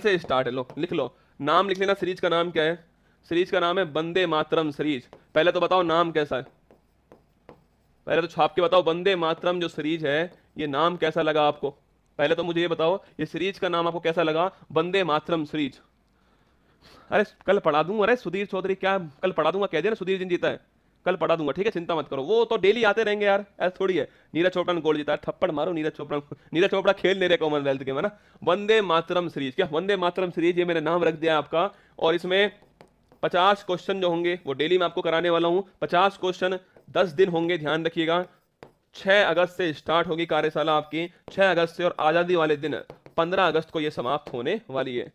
से स्टार्ट है लो लिख लो नाम लिख लेना सीरीज का नाम क्या है सीरीज का नाम है बंदे मातरम सीरीज पहले तो बताओ नाम कैसा है पहले तो छाप के बताओ बंदे मातरम जो सीरीज है ये नाम कैसा लगा आपको पहले तो मुझे ये बताओ ये सीरीज का नाम आपको कैसा लगा बंदे मातरम सीरीज अरे कल पढ़ा दूंगा अरे सुधीर चौधरी क्या कल पढ़ा दूंगा कह दिया ना सुधीर जिन जीता है कल पढ़ा दूंगा ठीक है चिंता मत करो वो तो डेली आते रहेंगे यार ऐसा थोड़ी है नीरज चोपड़ा ने गोल जीता है थप्पड़ मारो नीरज चोपड़ा नीरज चोपड़ा खेल नहीं रहे कॉमनवेल्थ के है ना वंदे मातरम सीरीज क्या वंदे मातरम सीरीज ये मैंने नाम रख दिया आपका और इसमें पचास क्वेश्चन जो होंगे वो डेली मैं आपको कराने वाला हूँ पचास क्वेश्चन दस दिन होंगे ध्यान रखिएगा छह अगस्त से स्टार्ट होगी कार्यशाला आपकी छह अगस्त से और आज़ादी वाले दिन पंद्रह अगस्त को यह समाप्त होने वाली है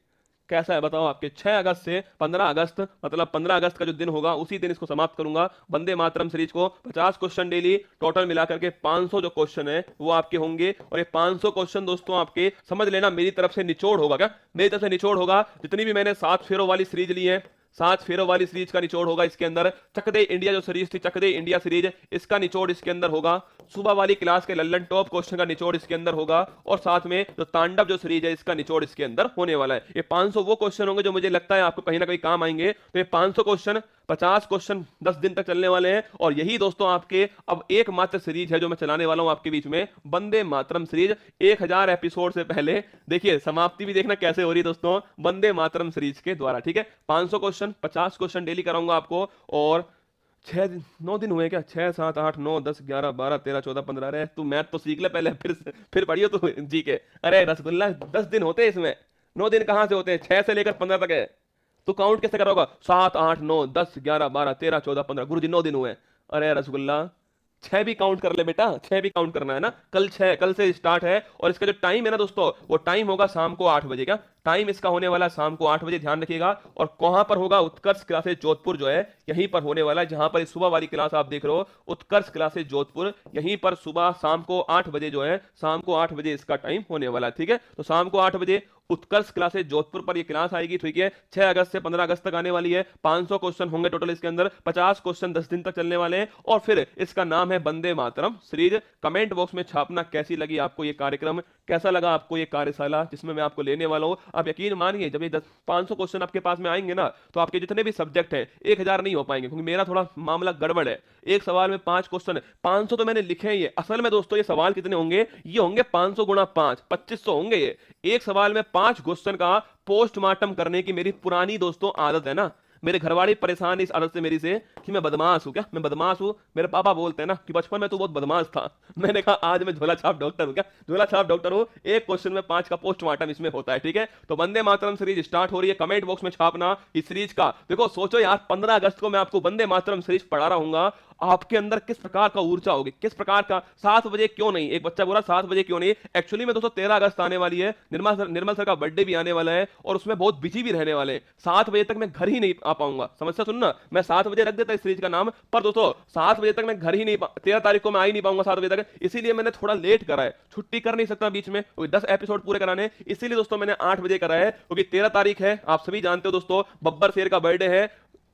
कैसा है बताओ आपके 6 अगस्त से 15 अगस्त मतलब 15 अगस्त का जो दिन होगा उसी दिन इसको समाप्त करूंगा वंदे मातरम सीरीज को 50 क्वेश्चन डेली टोटल मिला करके 500 जो क्वेश्चन है वो आपके होंगे और ये 500 क्वेश्चन दोस्तों आपके समझ लेना मेरी तरफ से निचोड़ होगा क्या मेरी तरफ से निचोड़ होगा जितनी भी मैंने सात फेरों वाली सीरीज ली है साथ फेरो वाली सीरीज का निचोड़ होगा इसके अंदर चकदे इंडिया जो सीरीज थी चकदे इंडिया सीरीज इसका निचोड़ इसके अंदर होगा सुबह वाली क्लास के लल्लन टॉप क्वेश्चन का निचोड़ इसके अंदर होगा और साथ में जो तांडव जो सीरीज है इसका निचोड़ इसके अंदर होने वाला है ये 500 वो क्वेश्चन होंगे जो मुझे लगता है आपको कहीं ना कहीं काम आएंगे तो ये पांच क्वेश्चन पचास क्वेश्चन दस दिन तक चलने वाले हैं और यही दोस्तों आपके अब एकमात्र सीरीज है जो मैं चलाने वाला हूं आपके बीच में बंदे मातरम सीरीज एक हजार एपिसोड से पहले देखिए समाप्ति भी देखना कैसे हो रही है दोस्तों बंदे मातरम सीरीज के द्वारा ठीक है सौ क्वेश्चन पचास क्वेश्चन डेली कराऊंगा आपको और छह दिन नौ दिन हुए क्या छह सात आठ नौ दस ग्यारह बारह तेरह चौदह पंद्रह अरे तू मैथ तो सीख ले पहले फिर फिर पढ़ियो तू जी के अरे रसगुल्ला दस दिन होते हैं इसमें नौ दिन कहाँ से होते हैं छह से लेकर पंद्रह तक है तो काउंट कैसे करा होगा सात आठ नौ दस ग्यारह बारह तेरह चौदह पंद्रह गुरु जी नौ दिन हुए अरे रसगुल्ला छह भी काउंट कर ले बेटा छह भी काउंट करना है ना कल छह कल से स्टार्ट है और इसका जो टाइम है ना दोस्तों वो टाइम होगा शाम को आठ बजे का टाइम इसका होने वाला शाम को आठ बजे ध्यान रखिएगा और कहां पर होगा उत्कर्ष क्लासेस जोधपुर जो है यहीं पर होने वाला है जहां पर सुबह वाली क्लास आप देख रहे हो उत्कर्ष क्लासेस जोधपुर यहीं पर सुबह शाम को आठ बजे जो है शाम को आठ बजे इसका टाइम होने वाला है ठीक है तो शाम को आठ बजे उत्कर्ष क्लासेस जोधपुर पर ये क्लास आएगी ठीक है छह अगस्त से पंद्रह अगस्त तक आने वाली है पांच सौ क्वेश्चन होंगे टोटल इसके अंदर पचास क्वेश्चन दस दिन तक चलने वाले हैं और फिर इसका नाम है बंदे मातरम सीरीज कमेंट बॉक्स में छापना कैसी लगी आपको ये कार्यक्रम कैसा लगा आपको ये कार्यशाला जिसमें मैं आपको लेने वाला हूँ आप यकीन मानिए जब ये दस पाँच सौ क्वेश्चन आपके पास में आएंगे ना तो आपके जितने भी सब्जेक्ट हैं एक हज़ार नहीं हो पाएंगे क्योंकि मेरा थोड़ा मामला गड़बड़ है एक सवाल में पाँच क्वेश्चन है पाँच सौ तो मैंने लिखे हैं ये असल में दोस्तों ये सवाल कितने होंगे ये होंगे पाँच सौ गुणा पाँच पच्चीस सौ होंगे ये एक सवाल में पाँच क्वेश्चन का पोस्टमार्टम करने की मेरी पुरानी दोस्तों आदत है ना मेरे घर परेशान इस आदत से मेरी से कि मैं बदमाश हूँ क्या मैं बदमाश हूँ मेरे पापा बोलते हैं ना कि बचपन में तो बहुत बदमाश था मैंने कहा आज मैं झोला छाप डॉक्टर हूँ क्या झोला छाप डॉक्टर हूँ एक क्वेश्चन में पांच का पोस्टमार्टम इसमें होता है ठीक है तो वंदे मातरम सीरीज स्टार्ट हो रही है कमेंट बॉक्स में छापना इस सीरीज का देखो सोचो यार पंद्रह अगस्त को मैं आपको वंदे मातरम सीरीज पढ़ा रहा आपके अंदर किस प्रकार का ऊर्जा होगी किस प्रकार का सात बजे क्यों नहीं एक बच्चा बोला सात बजे क्यों नहीं एक्चुअली में दोस्तों तेरह अगस्त आने वाली है निर्मल सर निर्मल सर का बर्थडे भी आने वाला है और उसमें बहुत बिजी भी रहने वाले हैं सात बजे तक मैं घर ही नहीं आ पाऊंगा समस्या सुनना मैं सात बजे रख देता इस सीरीज का नाम पर दोस्तों सात बजे तक मैं घर ही नहीं तेरह तारीख को मैं आ ही नहीं पाऊंगा सात बजे तक इसीलिए मैंने थोड़ा लेट करा है छुट्टी कर नहीं सकता बीच में दस एपिसोड पूरे कराने इसीलिए दोस्तों मैंने आठ बजे करा है क्योंकि तेरह तारीख है आप सभी जानते हो दोस्तों बब्बर शेर का बर्थडे है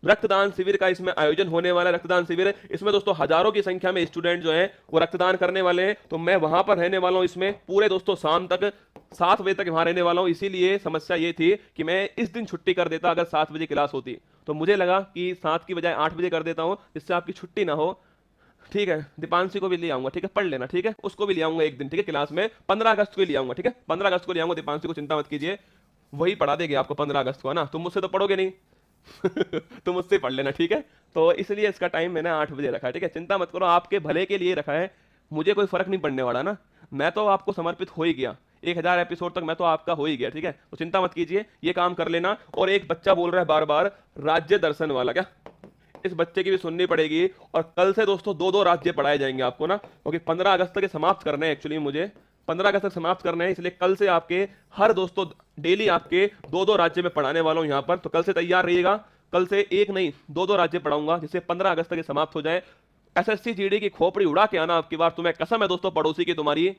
रक्तदान शिविर का इसमें आयोजन होने वाला रक्तदान शिविर इसमें दोस्तों हजारों की संख्या में स्टूडेंट जो है वो रक्तदान करने वाले हैं तो मैं वहां पर रहने वाला हूँ इसमें पूरे दोस्तों शाम तक सात बजे तक वहां रहने वाला हूँ इसीलिए समस्या ये थी कि मैं इस दिन छुट्टी कर देता अगर सात बजे क्लास होती तो मुझे लगा कि सात की बजाय आठ बजे कर देता हूँ जिससे आपकी छुट्टी ना हो ठीक है दीपांशी को भी ले आऊंगा ठीक है पढ़ लेना ठीक है उसको भी ले आऊंगा एक दिन ठीक है क्लास में पंद्रह अगस्त को ले आऊंगा ठीक है पंद्रह अगस्त को ले आऊंगा दीपांशी को चिंता मत कीजिए वही पढ़ा देगी आपको पंद्रह अगस्त को है ना तुम तो मुझसे तो पढ़ोगे नहीं तुम उससे पढ़ लेना ठीक है तो इसलिए इसका टाइम मैंने आठ बजे रखा है ठीक है चिंता मत करो आपके भले के लिए रखा है मुझे कोई फ़र्क नहीं पड़ने वाला ना मैं तो आपको समर्पित हो ही गया एक हज़ार एपिसोड तक मैं तो आपका हो ही गया ठीक है तो चिंता मत कीजिए ये काम कर लेना और एक बच्चा बोल रहा है बार बार राज्य दर्शन वाला क्या इस बच्चे की भी सुननी पड़ेगी और कल से दोस्तों दो दो राज्य पढ़ाए जाएंगे आपको ना क्योंकि पंद्रह अगस्त तक समाप्त करने हैं एक्चुअली मुझे पंद्रह अगस्त तक समाप्त करने है इसलिए कल से आपके हर दोस्तों डेली आपके दो दो राज्य में पढ़ाने वाला हूँ यहाँ पर तो कल से तैयार रहिएगा कल से एक नहीं दो दो राज्य पढ़ाऊंगा जिससे पंद्रह अगस्त तक समाप्त हो जाए एस एस की खोपड़ी उड़ा के आना आपकी बार तुम्हें तो कसम है दोस्तों पड़ोसी की तुम्हारी